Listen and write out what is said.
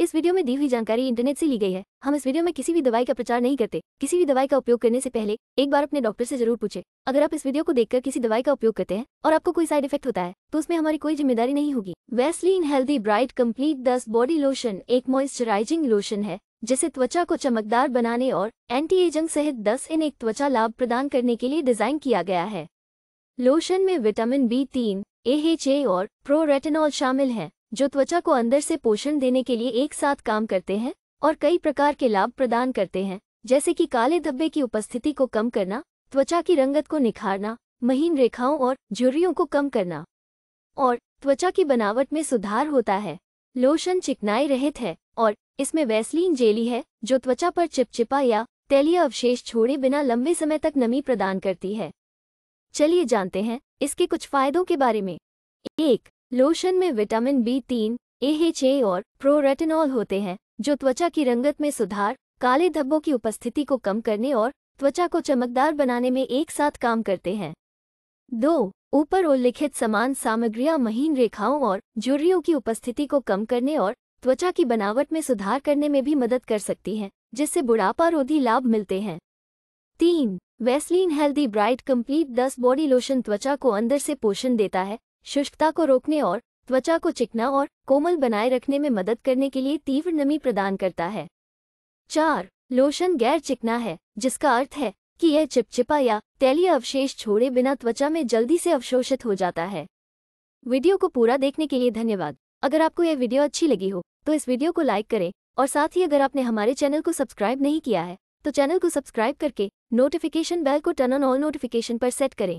इस वीडियो में दी हुई जानकारी इंटरनेट से ली गई है हम इस वीडियो में किसी भी दवाई का प्रचार नहीं करते किसी भी दवाई का उपयोग करने से पहले एक बार अपने डॉक्टर से जरूर पूछे अगर आप इस वीडियो को देखकर किसी दवाई का उपयोग करते हैं और आपको कोई साइड इफेक्ट होता है तो उसमें हमारी कोई जिम्मेदारी नहीं होगी वेस्लिन हेल्दी ब्राइट कम्प्लीट दस बॉडी लोशन एक मॉइस्चराइजिंग लोशन है जिसे त्वचा को चमकदार बनाने और एंटी एजिंग सहित दस इन एक त्वचा लाभ प्रदान करने के लिए डिजाइन किया गया है लोशन में विटामिन बी तीन ए और प्रोरेटेनॉल शामिल हैं जो त्वचा को अंदर से पोषण देने के लिए एक साथ काम करते हैं और कई प्रकार के लाभ प्रदान करते हैं जैसे कि काले धब्बे की उपस्थिति को कम करना त्वचा की रंगत को निखारना महीन रेखाओं और झुर्रियों को कम करना और त्वचा की बनावट में सुधार होता है लोशन चिकनाई रहित है और इसमें वैसलीन जेली है जो त्वचा पर चिपचिपा या तैलीय अवशेष छोड़े बिना लंबे समय तक नमी प्रदान करती है चलिए जानते हैं इसके कुछ फायदों के बारे में एक लोशन में विटामिन बी तीन एएचए और प्रोरेटिनॉल होते हैं जो त्वचा की रंगत में सुधार काले धब्बों की उपस्थिति को कम करने और त्वचा को चमकदार बनाने में एक साथ काम करते हैं दो ऊपर उल्लिखित समान सामग्रियां महीन रेखाओं और जुर्रियों की उपस्थिति को कम करने और त्वचा की बनावट में सुधार करने में भी मदद कर सकती हैं जिससे बुढ़ापा रोधी लाभ मिलते हैं तीन वेस्लिन हेल्दी ब्राइट कंप्लीट दस बॉडी लोशन त्वचा को अंदर से पोषण देता है शुष्कता को रोकने और त्वचा को चिकना और कोमल बनाए रखने में मदद करने के लिए तीव्र नमी प्रदान करता है चार लोशन गैर चिकना है जिसका अर्थ है कि यह चिपचिपा या तैलीय अवशेष छोड़े बिना त्वचा में जल्दी से अवशोषित हो जाता है वीडियो को पूरा देखने के लिए धन्यवाद अगर आपको यह वीडियो अच्छी लगी हो तो इस वीडियो को लाइक करें और साथ ही अगर आपने हमारे चैनल को सब्सक्राइब नहीं किया है तो चैनल को सब्सक्राइब करके नोटिफिकेशन बेल को टर्न ऑन ऑल नोटिफिकेशन पर सेट करें